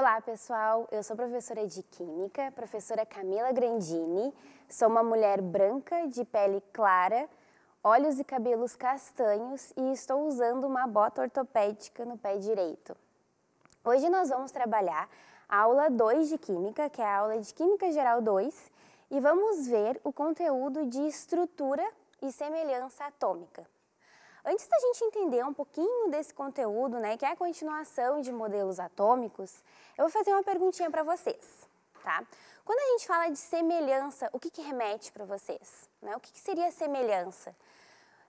Olá, pessoal. Eu sou professora de Química, professora Camila Grandini. Sou uma mulher branca, de pele clara, olhos e cabelos castanhos e estou usando uma bota ortopédica no pé direito. Hoje nós vamos trabalhar a aula 2 de Química, que é a aula de Química Geral 2, e vamos ver o conteúdo de estrutura e semelhança atômica. Antes da gente entender um pouquinho desse conteúdo, né, que é a continuação de modelos atômicos, eu vou fazer uma perguntinha para vocês, tá? Quando a gente fala de semelhança, o que, que remete para vocês? Né? O que, que seria semelhança?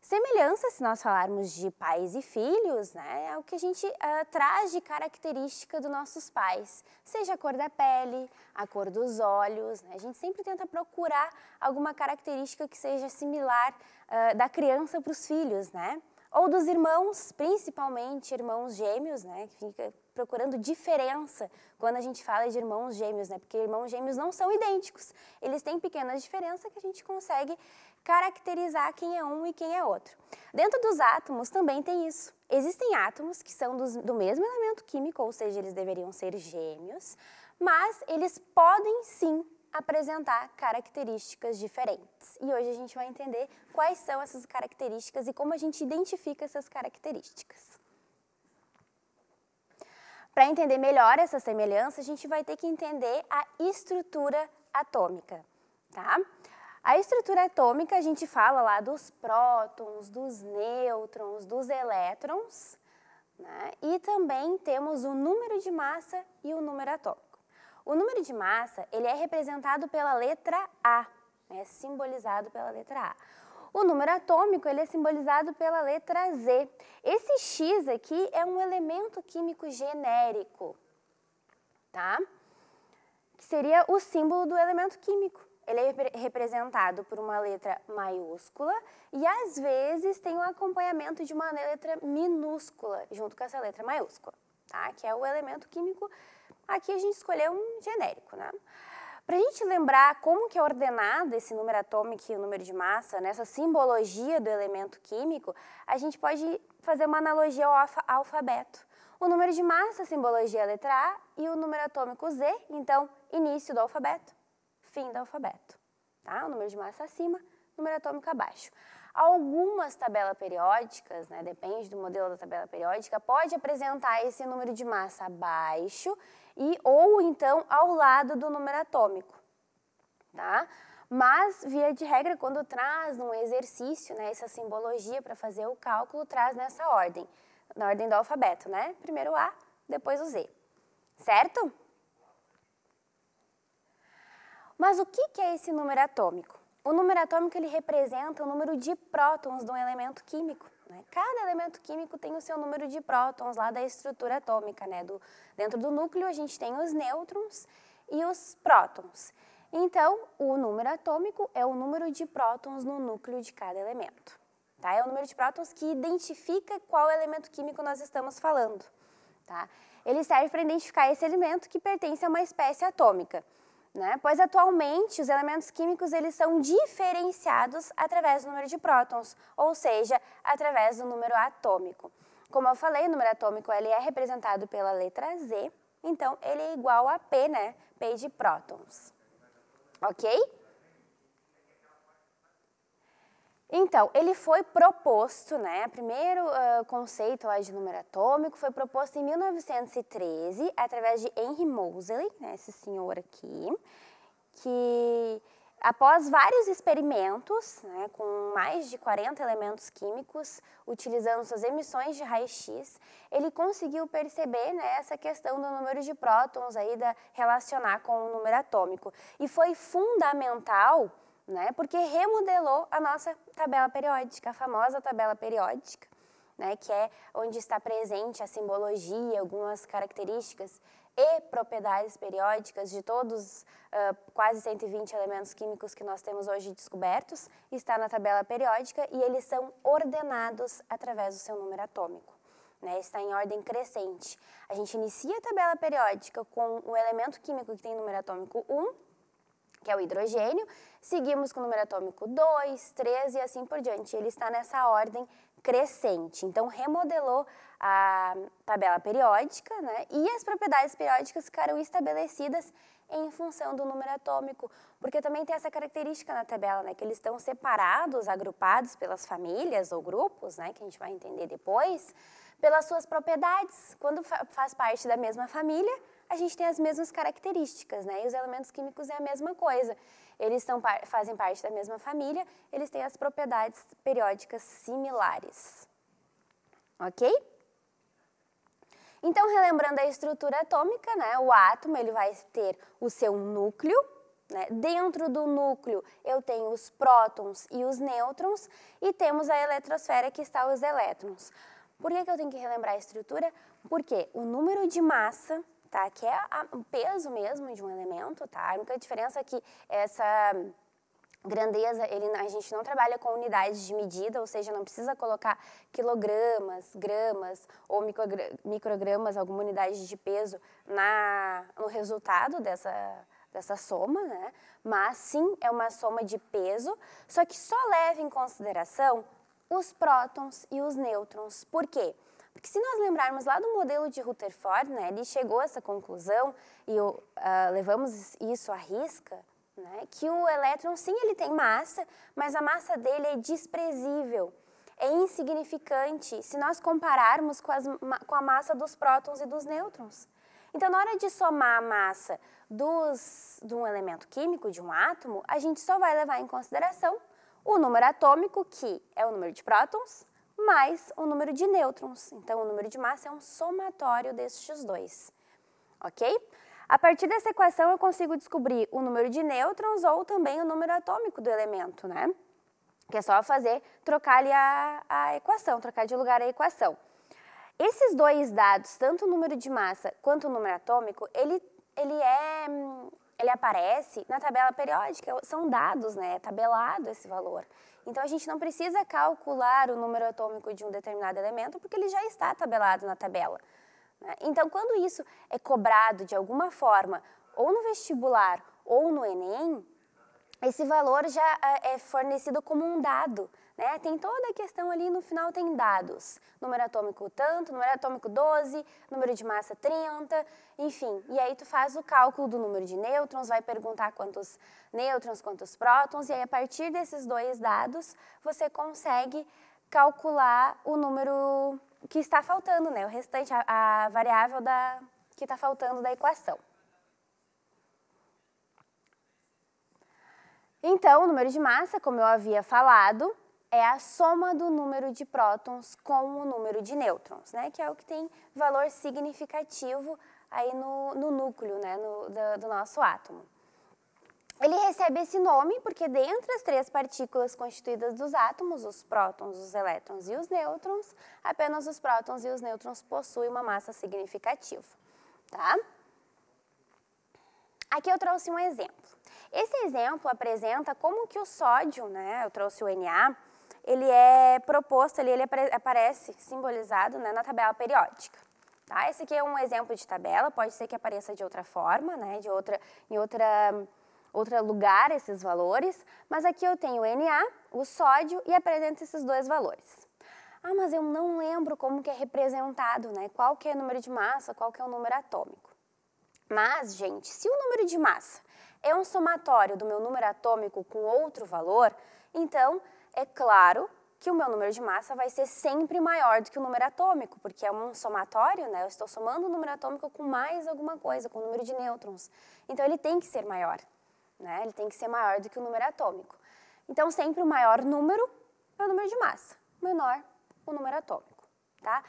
Semelhança, se nós falarmos de pais e filhos, né, é o que a gente uh, traz de característica dos nossos pais, seja a cor da pele, a cor dos olhos. Né, a gente sempre tenta procurar alguma característica que seja similar uh, da criança para os filhos, né? Ou dos irmãos, principalmente irmãos gêmeos, né? Que fica procurando diferença quando a gente fala de irmãos gêmeos, né? Porque irmãos gêmeos não são idênticos. Eles têm pequenas diferenças que a gente consegue caracterizar quem é um e quem é outro. Dentro dos átomos também tem isso. Existem átomos que são dos, do mesmo elemento químico, ou seja, eles deveriam ser gêmeos, mas eles podem sim apresentar características diferentes. E hoje a gente vai entender quais são essas características e como a gente identifica essas características. Para entender melhor essa semelhança, a gente vai ter que entender a estrutura atômica, tá? A estrutura atômica, a gente fala lá dos prótons, dos nêutrons, dos elétrons, né? e também temos o número de massa e o número atômico. O número de massa, ele é representado pela letra A, né? é simbolizado pela letra A. O número atômico ele é simbolizado pela letra Z. Esse X aqui é um elemento químico genérico, tá? Que seria o símbolo do elemento químico. Ele é representado por uma letra maiúscula e às vezes tem um acompanhamento de uma letra minúscula junto com essa letra maiúscula, tá? Que é o elemento químico. Aqui a gente escolheu um genérico, né? Para a gente lembrar como que é ordenado esse número atômico e o número de massa, nessa né, simbologia do elemento químico, a gente pode fazer uma analogia ao alfa, alfabeto. O número de massa simbologia letra A e o número atômico Z, então, início do alfabeto fim do alfabeto. Tá? O número de massa acima, número atômico abaixo. Algumas tabelas periódicas, né, depende do modelo da tabela periódica, pode apresentar esse número de massa abaixo e ou então ao lado do número atômico. Tá? Mas, via de regra, quando traz num exercício né, essa simbologia para fazer o cálculo, traz nessa ordem, na ordem do alfabeto, né? Primeiro o A, depois o Z. Certo? Mas o que é esse número atômico? O número atômico ele representa o número de prótons de um elemento químico. Né? Cada elemento químico tem o seu número de prótons lá da estrutura atômica. Né? Do, dentro do núcleo a gente tem os nêutrons e os prótons. Então, o número atômico é o número de prótons no núcleo de cada elemento. Tá? É o número de prótons que identifica qual elemento químico nós estamos falando. Tá? Ele serve para identificar esse elemento que pertence a uma espécie atômica né? Pois atualmente os elementos químicos eles são diferenciados através do número de prótons, ou seja, através do número atômico. Como eu falei, o número atômico ele é representado pela letra Z, então ele é igual a P, né? P de prótons. OK? Então, ele foi proposto, né? O primeiro uh, conceito lá, de número atômico foi proposto em 1913 através de Henry Moseley, né, esse senhor aqui, que após vários experimentos, né, com mais de 40 elementos químicos, utilizando suas emissões de raio-x, ele conseguiu perceber né, essa questão do número de prótons aí da relacionar com o número atômico e foi fundamental né? Porque remodelou a nossa tabela periódica, a famosa tabela periódica, né? Que é onde está presente a simbologia, algumas características e propriedades periódicas de todos uh, quase 120 elementos químicos que nós temos hoje descobertos, está na tabela periódica e eles são ordenados através do seu número atômico. Né, está em ordem crescente. A gente inicia a tabela periódica com o elemento químico que tem número atômico 1, que é o hidrogênio. Seguimos com o número atômico 2, 3 e assim por diante. Ele está nessa ordem crescente. Então, remodelou a tabela periódica né? e as propriedades periódicas ficaram estabelecidas em função do número atômico, porque também tem essa característica na tabela, né? que eles estão separados, agrupados pelas famílias ou grupos, né? que a gente vai entender depois, pelas suas propriedades. Quando faz parte da mesma família, a gente tem as mesmas características, né? E os elementos químicos é a mesma coisa. Eles são, fazem parte da mesma família, eles têm as propriedades periódicas similares. Ok? Então, relembrando a estrutura atômica, né? O átomo ele vai ter o seu núcleo, né? Dentro do núcleo, eu tenho os prótons e os nêutrons e temos a eletrosfera que está os elétrons. Por que, que eu tenho que relembrar a estrutura? Porque o número de massa tá? Que é o peso mesmo de um elemento, tá? A única diferença é que essa grandeza, ele, a gente não trabalha com unidades de medida, ou seja, não precisa colocar quilogramas, gramas ou microgramas, alguma unidade de peso na, no resultado dessa, dessa soma, né? Mas sim é uma soma de peso, só que só leva em consideração os prótons e os nêutrons. Por quê? Porque se nós lembrarmos lá do modelo de Rutherford, né, ele chegou a essa conclusão e uh, levamos isso à risca, né, que o elétron, sim, ele tem massa, mas a massa dele é desprezível, é insignificante se nós compararmos com, as, com a massa dos prótons e dos nêutrons. Então, na hora de somar a massa dos, de um elemento químico, de um átomo, a gente só vai levar em consideração o número atômico, que é o número de prótons, mais o número de nêutrons. Então, o número de massa é um somatório destes dois, ok? A partir dessa equação, eu consigo descobrir o número de nêutrons ou também o número atômico do elemento, né? Que é só fazer, trocar ali a, a equação, trocar de lugar a equação. Esses dois dados, tanto o número de massa quanto o número atômico, ele, ele é aparece na tabela periódica, são dados, né? É tabelado esse valor. Então a gente não precisa calcular o número atômico de um determinado elemento porque ele já está tabelado na tabela. Né. Então, quando isso é cobrado de alguma forma, ou no vestibular ou no Enem, esse valor já é, é fornecido como um dado. Né? Tem toda a questão ali, no final tem dados. Número atômico tanto, número atômico 12, número de massa 30, enfim. E aí tu faz o cálculo do número de nêutrons, vai perguntar quantos nêutrons, quantos prótons, e aí a partir desses dois dados você consegue calcular o número que está faltando, né? O restante, a, a variável da, que está faltando da equação. Então, o número de massa, como eu havia falado, é a soma do número de prótons com o número de nêutrons, né? que é o que tem valor significativo aí no, no núcleo né? No, do, do nosso átomo. Ele recebe esse nome porque dentre as três partículas constituídas dos átomos, os prótons, os elétrons e os nêutrons, apenas os prótons e os nêutrons possuem uma massa significativa. Tá? Aqui eu trouxe um exemplo. Esse exemplo apresenta como que o sódio, né, eu trouxe o Na, ele é proposto ali, ele aparece simbolizado né, na tabela periódica. Tá? Esse aqui é um exemplo de tabela, pode ser que apareça de outra forma, né, de outra, em outra, outro lugar esses valores, mas aqui eu tenho o Na, o sódio e apresento esses dois valores. Ah, mas eu não lembro como que é representado, né? qual que é o número de massa, qual que é o número atômico. Mas, gente, se o número de massa é um somatório do meu número atômico com outro valor, então é claro que o meu número de massa vai ser sempre maior do que o número atômico, porque é um somatório, né? Eu estou somando o número atômico com mais alguma coisa, com o número de nêutrons. Então ele tem que ser maior, né? Ele tem que ser maior do que o número atômico. Então sempre o maior número é o número de massa, menor o número atômico, tá?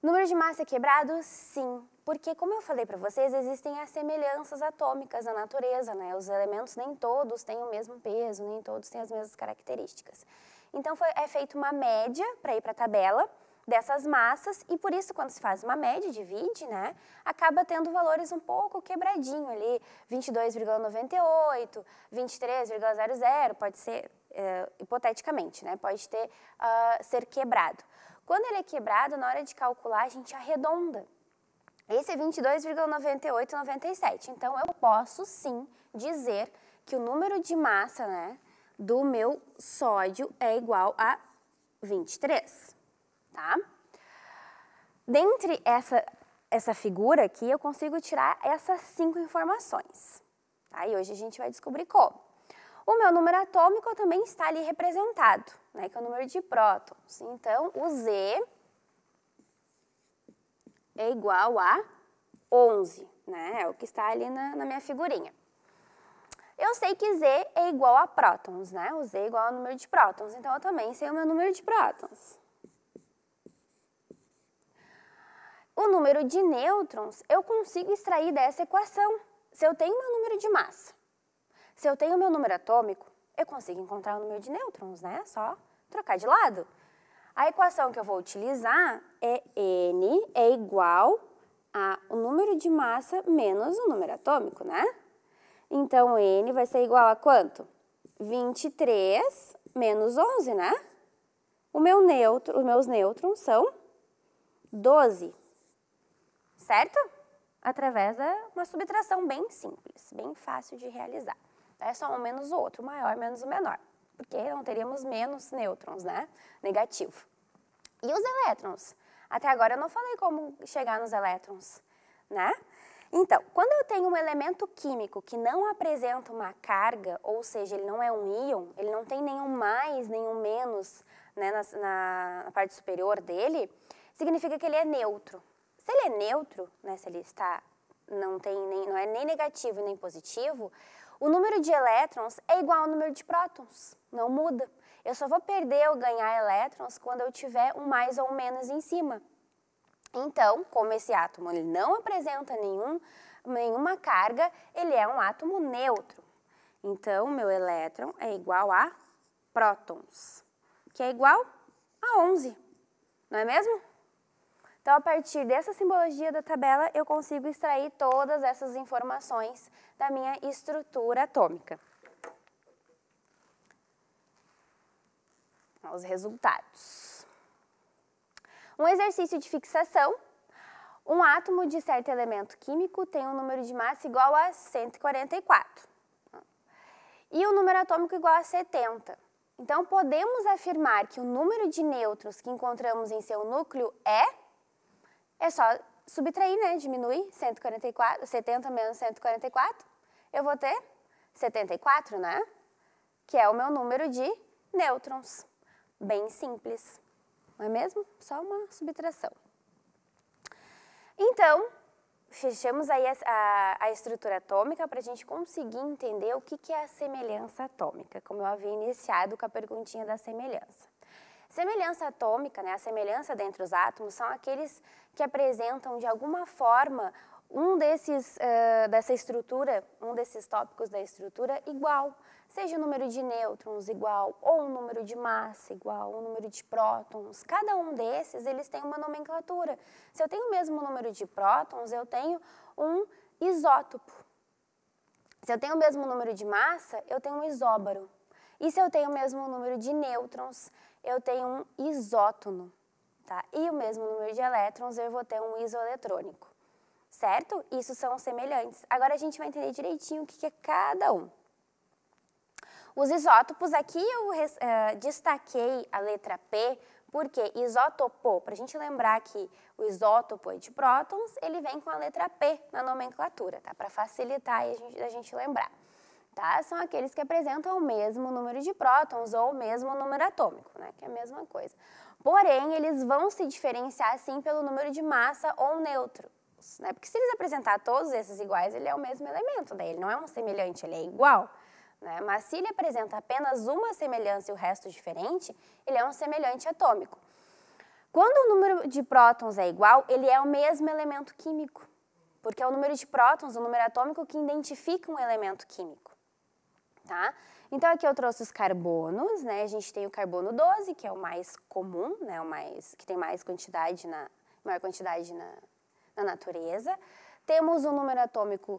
Número de massa é quebrado, sim, porque, como eu falei para vocês, existem as semelhanças atômicas na natureza, né? Os elementos nem todos têm o mesmo peso, nem todos têm as mesmas características. Então, foi, é feita uma média para ir para a tabela dessas massas e por isso quando se faz uma média, divide, né, acaba tendo valores um pouco quebradinho ali, 22,98, 23,00, pode ser, é, hipoteticamente, né, pode ter, uh, ser quebrado. Quando ele é quebrado, na hora de calcular, a gente arredonda. Esse é 22,9897. Então, eu posso sim dizer que o número de massa né, do meu sódio é igual a 23, tá? Dentre essa, essa figura aqui, eu consigo tirar essas cinco informações, tá? E hoje a gente vai descobrir como. O meu número atômico também está ali representado, né, que é o número de prótons. Então, o Z é igual a 11, né? É o que está ali na, na minha figurinha. Eu sei que Z é igual a prótons, né? O Z é igual ao número de prótons, então eu também sei o meu número de prótons. O número de nêutrons eu consigo extrair dessa equação. Se eu tenho meu número de massa, se eu tenho meu número atômico, eu consigo encontrar o número de nêutrons, né? Só trocar de lado. A equação que eu vou utilizar é N é igual a o número de massa menos o número atômico, né? Então, N vai ser igual a quanto? 23 menos 11, né? O meu neutro, os meus nêutrons são 12, certo? Através de uma subtração bem simples, bem fácil de realizar. É só um menos o outro, o maior menos o menor porque não teríamos menos nêutrons, né? Negativo. E os elétrons? Até agora eu não falei como chegar nos elétrons, né? Então, quando eu tenho um elemento químico que não apresenta uma carga, ou seja, ele não é um íon, ele não tem nenhum mais, nenhum menos né, na, na, parte superior dele, significa que ele é neutro. Se ele é neutro, né, se ele está, não, tem nem, não é nem negativo nem positivo, o número de elétrons é igual ao número de prótons, não muda. Eu só vou perder ou ganhar elétrons quando eu tiver um mais ou um menos em cima. Então, como esse átomo ele não apresenta nenhum, nenhuma carga, ele é um átomo neutro. Então, meu elétron é igual a prótons, que é igual a 11, não é mesmo? Então, a partir dessa simbologia da tabela, eu consigo extrair todas essas informações da minha estrutura atômica. Os resultados. Um exercício de fixação. Um átomo de certo elemento químico tem um número de massa igual a 144. E o um número atômico igual a 70. Então, podemos afirmar que o número de nêutrons que encontramos em seu núcleo é é só subtrair, né? Diminui 144, 70 menos 144, eu vou ter 74, né? Que é o meu número de nêutrons. Bem simples, não é mesmo? Só uma subtração. Então, fechamos aí a, a, a estrutura atômica para a gente conseguir entender o que, que é a semelhança atômica, como eu havia iniciado com a perguntinha da semelhança. Semelhança atômica, né, a semelhança dentre os átomos, são aqueles que apresentam de alguma forma um desses, uh, dessa estrutura, um desses tópicos da estrutura igual, seja o número de nêutrons igual, ou o número de massa igual, o número de prótons, cada um desses, eles têm uma nomenclatura. Se eu tenho o mesmo número de prótons, eu tenho um isótopo. Se eu tenho o mesmo número de massa, eu tenho um isóbaro. E se eu tenho o mesmo número de nêutrons, eu tenho um isótono, tá? E o mesmo número de elétrons, eu vou ter um isoeletrônico, certo? Isso são semelhantes. Agora a gente vai entender direitinho o que é cada um. Os isótopos, aqui eu uh, destaquei a letra P, porque isótopo, para a gente lembrar que o isótopo de prótons, ele vem com a letra P na nomenclatura, tá? Para facilitar a gente, a gente lembrar tá? São aqueles que apresentam o mesmo número de prótons ou o mesmo número atômico, né? Que é a mesma coisa. Porém, eles vão se diferenciar sim pelo número de massa ou neutro. Né? Porque se eles apresentar todos esses iguais, ele é o mesmo elemento, daí né? ele não é um semelhante, ele é igual. Né? Mas se ele apresenta apenas uma semelhança e o resto diferente, ele é um semelhante atômico. Quando o número de prótons é igual, ele é o mesmo elemento químico, porque é o número de prótons, o número atômico, que identifica um elemento químico tá? Então aqui eu trouxe os carbonos, né? A gente tem o carbono 12, que é o mais comum, né? O mais que tem mais quantidade na maior quantidade na, na natureza. Temos o número atômico,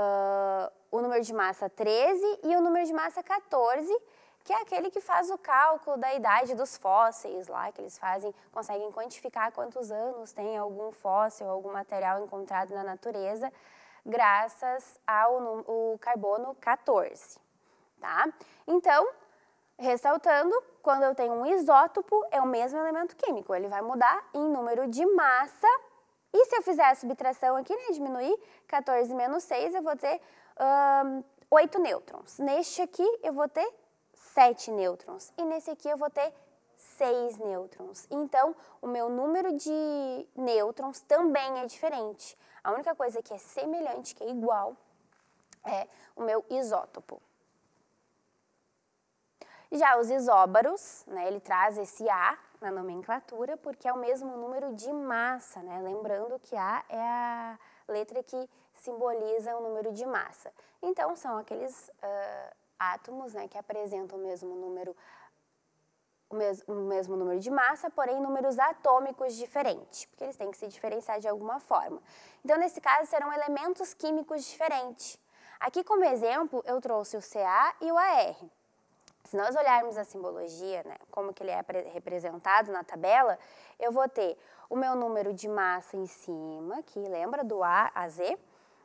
uh, o número de massa 13 e o número de massa 14, que é aquele que faz o cálculo da idade dos fósseis lá, que eles fazem, conseguem quantificar quantos anos tem algum fóssil, algum material encontrado na natureza, graças ao o carbono 14 tá? Então, ressaltando, quando eu tenho um isótopo, é o mesmo elemento químico, ele vai mudar em número de massa. E se eu fizer a subtração aqui, né, diminuir 14 menos 6, eu vou ter hum, 8 nêutrons. Neste aqui, eu vou ter 7 nêutrons. E nesse aqui, eu vou ter 6 nêutrons. Então, o meu número de nêutrons também é diferente. A única coisa que é semelhante, que é igual, é o meu isótopo. Já os isóbaros, né, ele traz esse A na nomenclatura porque é o mesmo número de massa, né? Lembrando que A é a letra que simboliza o número de massa. Então, são aqueles uh, átomos né, que apresentam o mesmo número o mesmo, o mesmo número de massa, porém números atômicos diferentes, porque eles têm que se diferenciar de alguma forma. Então, nesse caso, serão elementos químicos diferentes. Aqui, como exemplo, eu trouxe o CA e o AR se nós olharmos a simbologia, né, como que ele é representado na tabela, eu vou ter o meu número de massa em cima, que lembra do A a Z,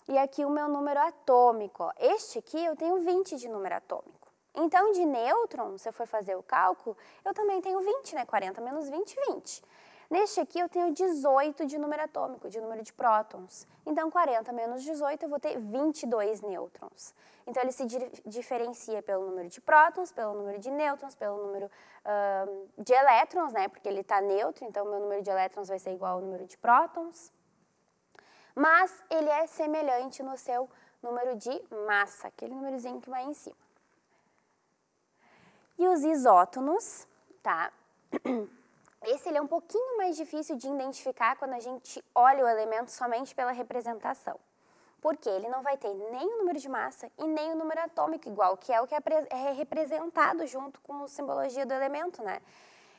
e aqui o meu número atômico. Ó. Este aqui eu tenho 20 de número atômico. Então, de nêutron, se eu for fazer o cálculo, eu também tenho 20, né? 40 menos 20, 20. Neste aqui eu tenho 18 de número atômico, de número de prótons. Então, 40 menos 18, eu vou ter 22 nêutrons. Então, ele se di diferencia pelo número de prótons, pelo número de nêutrons, pelo número uh, de elétrons, né? Porque ele está neutro, então meu número de elétrons vai ser igual ao número de prótons. Mas ele é semelhante no seu número de massa, aquele númerozinho que vai em cima. E os isótonos, tá? Esse ele é um pouquinho mais difícil de identificar quando a gente olha o elemento somente pela representação, porque ele não vai ter nem o número de massa e nem o número atômico igual, que é o que é, é representado junto com a simbologia do elemento, né?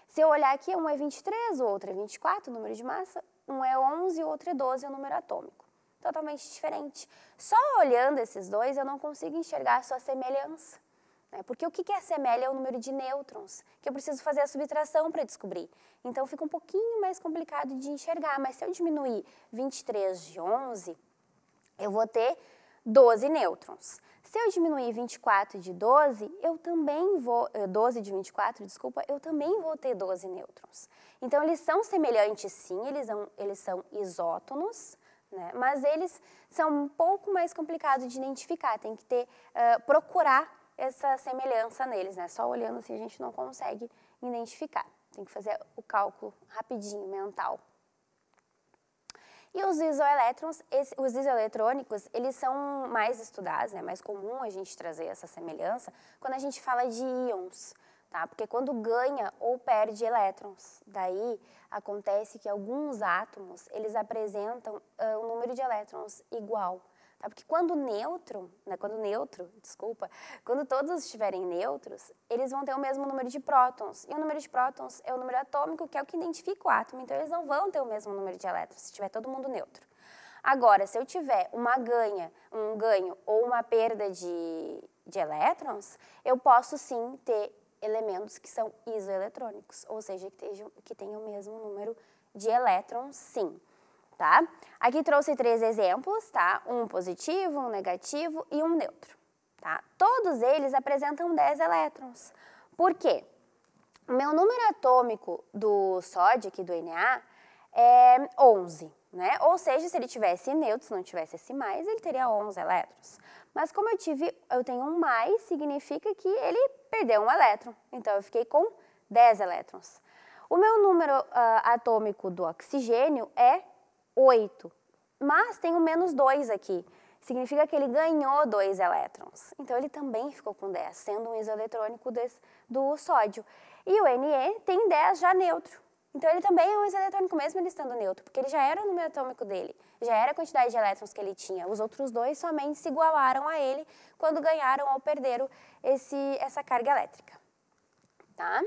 Se eu olhar aqui, um é 23, o outro é 24, o número de massa, um é 11 e o outro é 12, o número atômico. Totalmente diferente. Só olhando esses dois, eu não consigo enxergar a sua semelhança. Né? Porque o que, que assemelha é o número de nêutrons, que eu preciso fazer a subtração para descobrir. Então fica um pouquinho mais complicado de enxergar, mas se eu diminuir 23 de 11, eu vou ter 12 nêutrons. Se eu diminuir 24 de 12, eu também vou 12 eh, de 24, desculpa, eu também vou ter 12 nêutrons. Então eles são semelhantes sim, eles são, eles são isótonos, né? mas eles são um pouco mais complicados de identificar, tem que ter uh, procurar essa semelhança neles, né? Só olhando assim a gente não consegue identificar. Tem que fazer o cálculo rapidinho, mental. E os isoelétrons, os isoeletrônicos, eles são mais estudados, né? é né? mais comum a gente trazer essa semelhança quando a gente fala de íons, tá? Porque quando ganha ou perde elétrons, daí acontece que alguns átomos, eles apresentam uh, um número de elétrons igual, Tá? Porque quando neutro, né, quando neutro, desculpa, quando todos estiverem neutros, eles vão ter o mesmo número de prótons. E o número de prótons é o número atômico, que é o que identifica o átomo. Então, eles não vão ter o mesmo número de elétrons se tiver todo mundo neutro. Agora, se eu tiver uma ganha, um ganho ou uma perda de, de elétrons, eu posso sim ter elementos que são isoeletrônicos, ou seja, que, que tenham o mesmo número de elétrons, sim tá? Aqui trouxe três exemplos, tá? Um positivo, um negativo e um neutro, tá? Todos eles apresentam 10 elétrons. Por quê? O meu número atômico do sódio, aqui do Na, é 11, né? Ou seja, se ele tivesse neutro, se não tivesse esse mais, ele teria 11 elétrons. Mas como eu tive, eu tenho um mais, significa que ele perdeu um elétron. Então eu fiquei com 10 elétrons. O meu número uh, atômico do oxigênio é 8. Mas tem o menos 2 aqui. Significa que ele ganhou 2 elétrons. Então ele também ficou com 10, sendo um isoeletrônico do sódio. E o Ne tem 10 já neutro. Então ele também é um isoeletrônico mesmo ele estando neutro, porque ele já era o número atômico dele, já era a quantidade de elétrons que ele tinha. Os outros dois somente se igualaram a ele quando ganharam ou perderam esse, essa carga elétrica. Tá?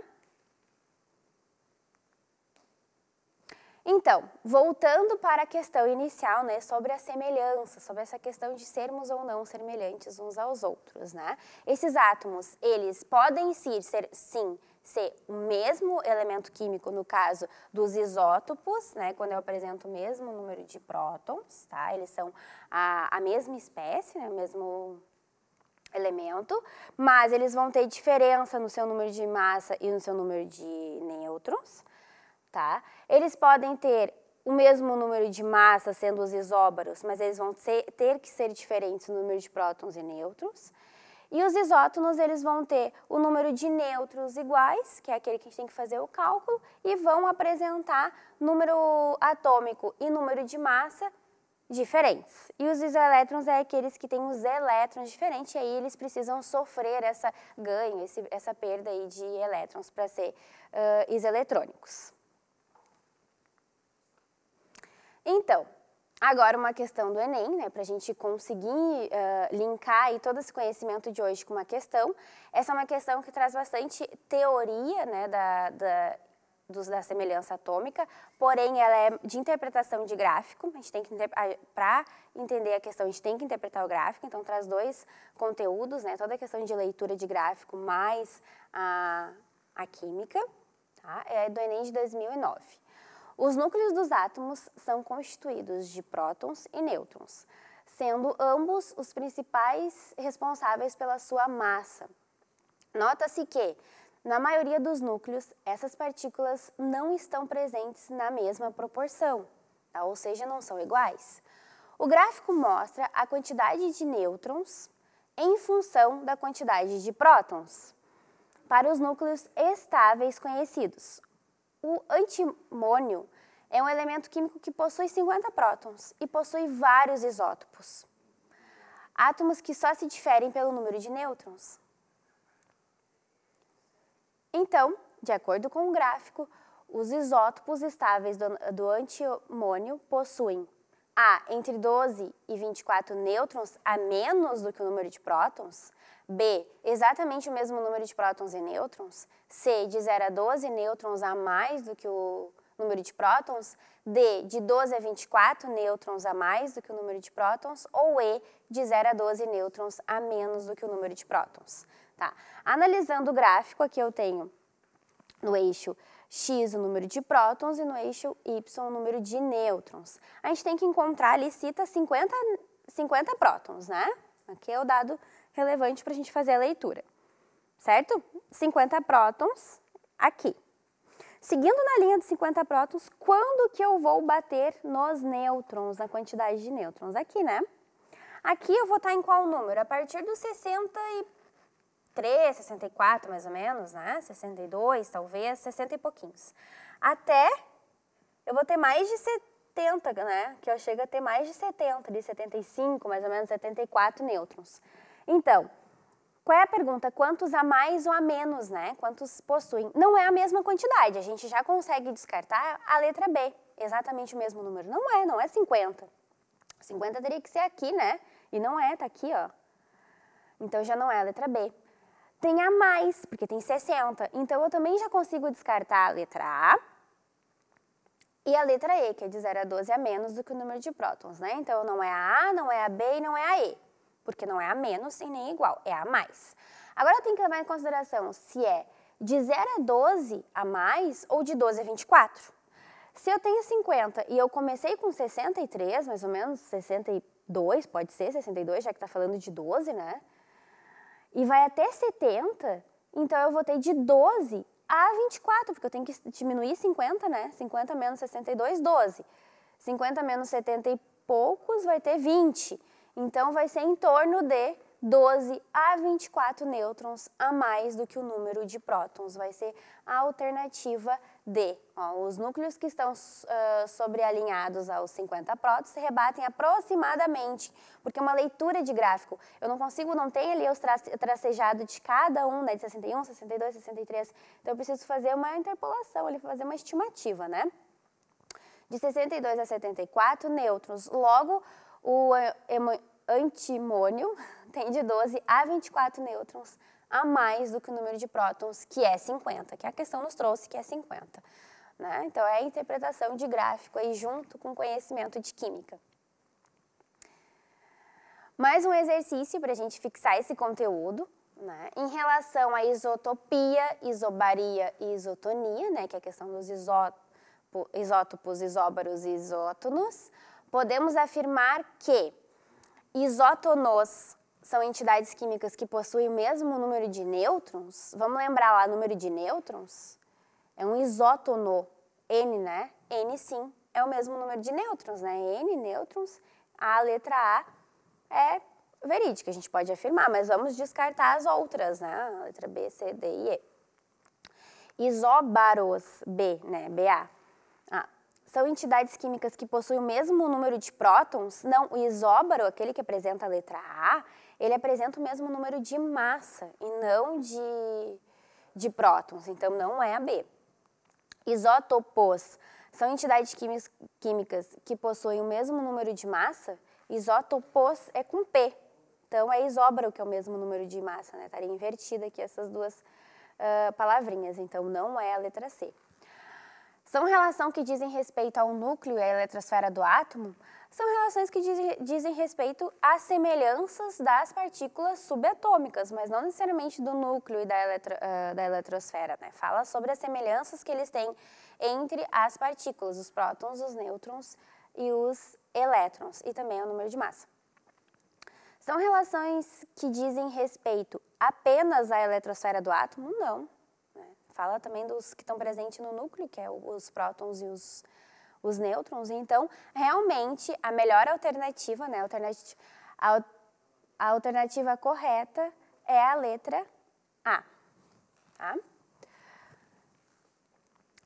Então, voltando para a questão inicial, né, sobre a semelhança, sobre essa questão de sermos ou não semelhantes uns aos outros, né? Esses átomos, eles podem sim ser, sim, ser o mesmo elemento químico, no caso dos isótopos, né, quando eu apresento o mesmo número de prótons, tá? Eles são a, a mesma espécie, né, o mesmo elemento, mas eles vão ter diferença no seu número de massa e no seu número de nêutrons, tá? Eles podem ter o mesmo número de massa sendo os isóbaros, mas eles vão ter que ser diferentes no número de prótons e nêutrons. E os isótonos, eles vão ter o número de nêutrons iguais, que é aquele que a gente tem que fazer o cálculo, e vão apresentar número atômico e número de massa diferentes. E os isoelétrons é aqueles que têm os elétrons diferentes, e aí eles precisam sofrer essa ganho, esse, essa perda aí de elétrons para ser uh, isoeletrônicos. Então, agora uma questão do Enem, né, para a gente conseguir uh, linkar aí todo esse conhecimento de hoje com uma questão. Essa é uma questão que traz bastante teoria né, da, da da semelhança atômica, porém ela é de interpretação de gráfico. A gente tem que para entender a questão, a gente tem que interpretar o gráfico. Então traz dois conteúdos, né? Toda a questão de leitura de gráfico mais a, a química, tá? É do Enem de 2009. Os núcleos dos átomos são constituídos de prótons e nêutrons, sendo ambos os principais responsáveis pela sua massa. Nota-se que, na maioria dos núcleos, essas partículas não estão presentes na mesma proporção, tá? ou seja, não são iguais. O gráfico mostra a quantidade de nêutrons em função da quantidade de prótons para os núcleos estáveis conhecidos, o antimônio é um elemento químico que possui 50 prótons e possui vários isótopos. Átomos que só se diferem pelo número de nêutrons. Então, de acordo com o gráfico, os isótopos estáveis do, do antimônio possuem A entre 12 e 24 nêutrons a menos do que o número de prótons, B, exatamente o mesmo número de prótons e nêutrons. C, de 0 a 12 nêutrons a mais do que o número de prótons. D, de 12 a 24 nêutrons a mais do que o número de prótons. Ou E, de 0 a 12 nêutrons a menos do que o número de prótons. Tá? Analisando o gráfico, aqui eu tenho no eixo X o número de prótons e no eixo Y o número de nêutrons. A gente tem que encontrar ali, cita 50, 50 prótons, né? Aqui é o dado relevante para a gente fazer a leitura, certo? 50 prótons aqui. Seguindo na linha de 50 prótons, quando que eu vou bater nos nêutrons, na quantidade de nêutrons? Aqui, né? Aqui eu vou estar tá em qual número? A partir dos 63, 64 mais ou menos, né? 62 talvez, 60 e pouquinhos. Até eu vou ter mais de 70, né? Que eu chego a ter mais de 70, de 75 mais ou menos, 74 nêutrons. Então, qual é a pergunta? Quantos a mais ou a menos, né? Quantos possuem? Não é a mesma quantidade, a gente já consegue descartar a letra B, exatamente o mesmo número. Não é, não é 50. 50 teria que ser aqui, né? E não é, tá aqui, ó. Então já não é a letra B. Tem a mais, porque tem 60. Então eu também já consigo descartar a letra A e a letra E, que é de 0 a 12 a menos do que o número de prótons, né? Então não é a A, não é a B e não é a E porque não é a menos e nem igual, é a mais. Agora eu tenho que levar em consideração se é de 0 a 12 a mais ou de 12 a 24. Se eu tenho 50 e eu comecei com 63, mais ou menos, 62, pode ser 62, já que está falando de 12, né? E vai até 70, então eu vou ter de 12 a 24, porque eu tenho que diminuir 50, né? 50 menos 62, 12. 50 menos 70 e poucos vai ter 20. 20. Então, vai ser em torno de 12 a 24 nêutrons a mais do que o número de prótons. Vai ser a alternativa D. Ó, os núcleos que estão uh, sobrealinhados aos 50 prótons se rebatem aproximadamente, porque é uma leitura de gráfico. Eu não consigo, não tem ali os tracejados de cada um, né, de 61, 62, 63. Então, eu preciso fazer uma interpolação, fazer uma estimativa, né? De 62 a 74 nêutrons. Logo, o é, antimônio tem de 12 a 24 nêutrons a mais do que o número de prótons, que é 50, que é a questão nos trouxe, que é 50. Né? Então, é a interpretação de gráfico aí junto com conhecimento de química. Mais um exercício para a gente fixar esse conteúdo. Né? Em relação à isotopia, isobaria e isotonia, né? que é a questão dos isótopos, isóbaros e isótonos, podemos afirmar que isótonos são entidades químicas que possuem o mesmo número de nêutrons. Vamos lembrar lá, número de nêutrons? É um isótono, N, né? N, sim, é o mesmo número de nêutrons, né? N nêutrons, a letra A é verídica, a gente pode afirmar, mas vamos descartar as outras, né? A letra B, C, D e E. Isóbaros B, né? BA são entidades químicas que possuem o mesmo número de prótons, não, o isóbaro, aquele que apresenta a letra A, ele apresenta o mesmo número de massa e não de, de prótons, então não é a B. Isótopos são entidades químicas que possuem o mesmo número de massa, isótopos é com P, então é isóbaro que é o mesmo número de massa, né? estaria invertida aqui essas duas uh, palavrinhas, então não é a letra C. São relações que dizem respeito ao núcleo e à eletrosfera do átomo? São relações que dizem, dizem respeito às semelhanças das partículas subatômicas, mas não necessariamente do núcleo e da, eletro, uh, da eletrosfera. Né? Fala sobre as semelhanças que eles têm entre as partículas, os prótons, os nêutrons e os elétrons, e também o número de massa. São relações que dizem respeito apenas à eletrosfera do átomo? Não. Fala também dos que estão presentes no núcleo, que é os prótons e os, os nêutrons. Então, realmente, a melhor alternativa, né, alternativa, a, a alternativa correta é a letra A. Tá?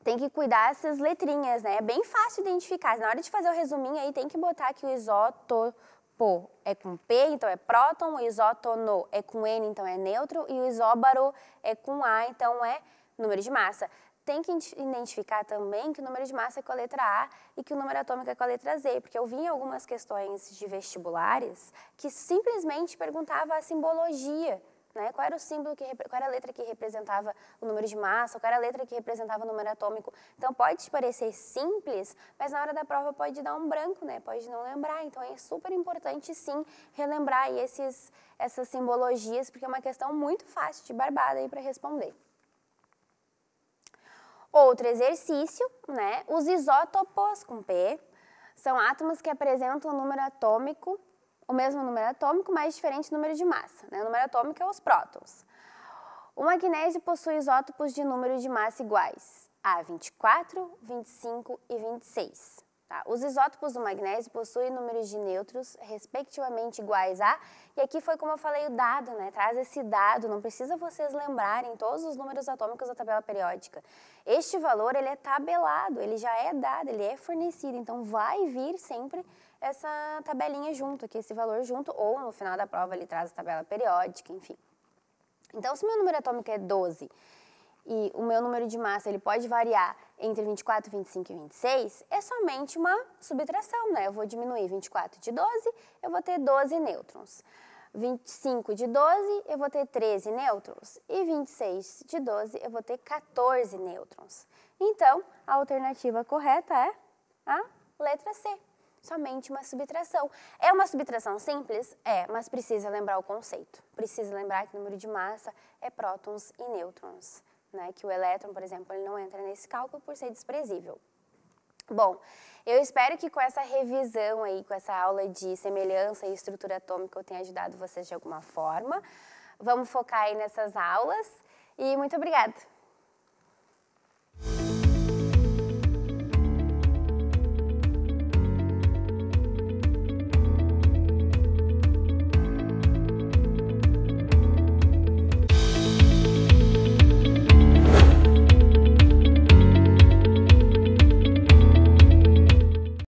tem que cuidar dessas letrinhas, né? É bem fácil identificar. Na hora de fazer o resuminho aí, tem que botar que o isótopo é com P, então é próton, o isótono é com N, então é neutro, e o isóbaro é com A, então é número de massa. Tem que identificar também que o número de massa é com a letra A e que o número atômico é com a letra Z, porque eu vi algumas questões de vestibulares que simplesmente perguntava a simbologia né? Qual era o símbolo que qual era a letra que representava o número de massa, qual era a letra que representava o número atômico. Então pode te parecer simples, mas na hora da prova pode dar um branco, né? Pode não lembrar. Então é super importante sim relembrar esses essas simbologias, porque é uma questão muito fácil de barbada aí para responder. Outro exercício, né? Os isótopos com P são átomos que apresentam um número atômico, o mesmo número atômico, mas diferente número de massa. Né? O número atômico é os prótons. O magnésio possui isótopos de número de massa iguais a 24, 25 e 26. Tá? Os isótopos do magnésio possuem números de nêutrons respectivamente iguais a, e aqui foi como eu falei o dado, né? traz esse dado, não precisa vocês lembrarem todos os números atômicos da tabela periódica. Este valor ele é tabelado, ele já é dado, ele é fornecido, então vai vir sempre essa tabelinha junto, aqui esse valor junto, ou no final da prova ele traz a tabela periódica, enfim. Então, se meu número atômico é 12 e o meu número de massa ele pode variar entre 24, 25 e 26, é somente uma subtração, né? Eu vou diminuir 24 de 12, eu vou ter 12 nêutrons. 25 de 12, eu vou ter 13 nêutrons. E 26 de 12, eu vou ter 14 nêutrons. Então, a alternativa correta é a letra C. Somente uma subtração. É uma subtração simples? É, mas precisa lembrar o conceito. Precisa lembrar que o número de massa é prótons e nêutrons né, que o elétron, por exemplo, ele não entra nesse cálculo por ser desprezível. Bom, eu espero que com essa revisão aí, com essa aula de semelhança e estrutura atômica eu tenha ajudado vocês de alguma forma. Vamos focar aí nessas aulas e muito obrigada!